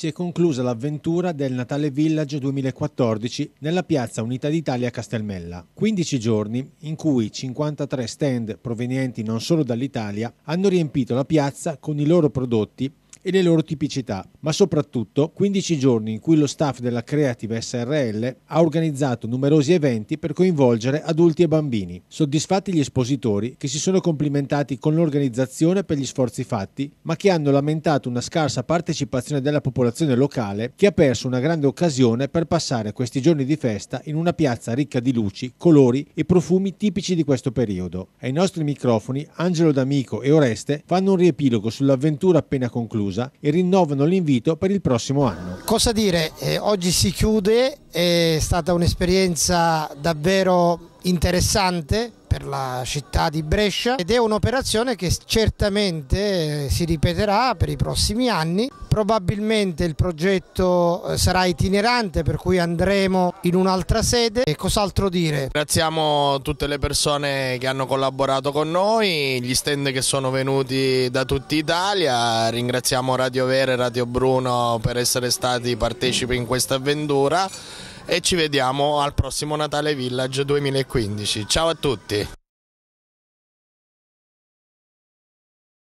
si è conclusa l'avventura del Natale Village 2014 nella piazza Unità d'Italia Castelmella. 15 giorni in cui 53 stand provenienti non solo dall'Italia hanno riempito la piazza con i loro prodotti e le loro tipicità, ma soprattutto 15 giorni in cui lo staff della Creative SRL ha organizzato numerosi eventi per coinvolgere adulti e bambini. Soddisfatti gli espositori che si sono complimentati con l'organizzazione per gli sforzi fatti, ma che hanno lamentato una scarsa partecipazione della popolazione locale che ha perso una grande occasione per passare questi giorni di festa in una piazza ricca di luci, colori e profumi tipici di questo periodo. Ai nostri microfoni Angelo D'Amico e Oreste fanno un riepilogo sull'avventura appena conclusa chiusa e rinnovano l'invito per il prossimo anno. Cosa dire, eh, oggi si chiude, è stata un'esperienza davvero interessante per la città di Brescia ed è un'operazione che certamente eh, si ripeterà per i prossimi anni. Probabilmente il progetto eh, sarà itinerante per cui andremo in un'altra sede e cos'altro dire? Ringraziamo tutte le persone che hanno collaborato con noi, gli stand che sono venuti da tutta Italia, ringraziamo Radio Vera e Radio Bruno per essere stati partecipi in questa avventura e ci vediamo al prossimo Natale Village 2015. Ciao a tutti!